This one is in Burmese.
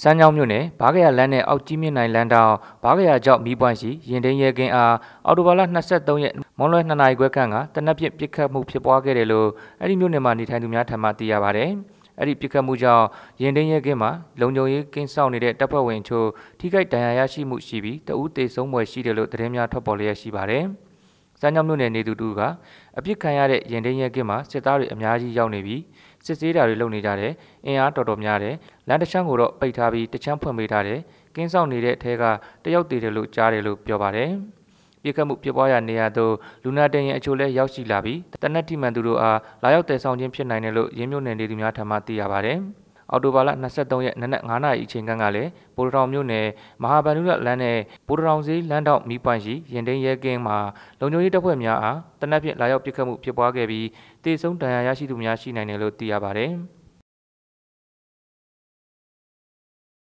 စမ်းချောင်းမြို့နယ်ဘားကရလမ်းနဲ့အောက်ကြီးမြင့်နိုင်လမ်းတောင်ဘားကရကျောက်မီးပွိုင်းရှိရင်တိန်ရဲကင်းအားအော်တိုဘာလ23ရက်မွန်းလွဲ2နာရီခွဲခန့်ကတနက်ပြစ်ပစ်ခတ်မှုဖြစ်ပွားခဲ့တယ်လို့အဲ့ဒီမြို့နယ်မှာနေထိုင်သူများထံမှသိရပါတယ်။အဲ့ဒီပစ်ခတ်မှုကြောင့်ရင်တိန်ရဲကင်းမှာလုံခြုံရေးကင်းဆောင်နေတဲ့တပ်ဖွဲ့ဝင်ချို့ထိခိုက်ဒဏ်ရာရရှိမှုရှိပြီးတအူးတေဆုံးပွဲရှိတယ်လို့သတင်းများထွက်ပေါ်လျက်ရှိပါတယ်။စမ်းချောင်းမြို့နယ်နေသူတူကအပြစ်ခံရတဲ့ရင်ဒင်းရဲကင်းမှာစစ်သားတွေအများကြီးရောက်နေပြီးစစ်ဆေးတာတွေလုပ်နေကြတယ်အင်အားတော်တော်များတယ်လမ်းတစ်ချမ်းကိုတော့ပိတ်ထားပြီးတစ်ချမ်းဖွင့်ပေးထားတယ်ကင်းဆောင်နေတဲ့အထက်ကတယောက်တည်တယ်လို့ကြားတယ်လို့ပြောပါတယ်ပြစ်ခတ်မှုပြပွားရာနေရာသို့လူနာတင်ရင်အချို့လဲရောက်ရှိလာပြီးတနက်တိမှန်သူတို့အားလာရောက်တည်ဆောင်ခြင်းဖြစ်နိုင်တယ်လို့ရင်းမြုံနယ်နေသူများထံမှသိရပါတယ်။အော်တိုဘာလ23ရက်နနက်9နာရီအချိန်ကလည်းပိုတောင်မြို့နယ်မဟာဗန္ဓုရလမ်းနဲ့ပိုတောင်စေးလမ်းတောက်မီးပိုင်ရှိရင်တိန်ရဲကင်းမှာလုံခြုံရေးတပ်ဖွဲ့များအားတနက်ဖြန်လာရောက်ပစ်ခတ်မှုဖြစ်ပွားခဲ့ပြီးတေဆုံးဒဏ်ရာရရှိသူများရှိနိုင်တယ်လို့သိရပါတယ်။